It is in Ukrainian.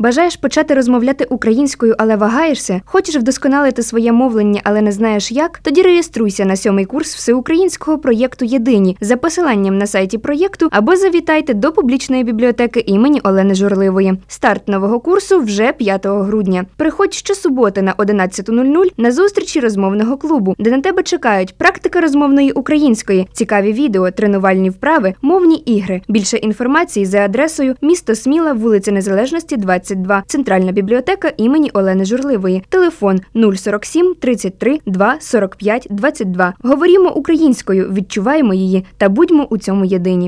Бажаєш почати розмовляти українською, але вагаєшся? Хочеш вдосконалити своє мовлення, але не знаєш як? Тоді реєструйся на сьомий курс всеукраїнського проєкту Єдині за посиланням на сайті проєкту або завітайте до публічної бібліотеки імені Олени Журливої. Старт нового курсу вже 5 грудня. Приходь щосуботи на 11.00 на зустрічі розмовного клубу, де на тебе чекають практика розмовної української, цікаві відео, тренувальні вправи, мовні ігри. Більше інформації за адресою місто Сміла, вулиця Незалежності, 20. 22. Центральна бібліотека імені Олени Журливої. Телефон 047 33 2 45 22. Говорімо українською, відчуваємо її та будьмо у цьому єдині.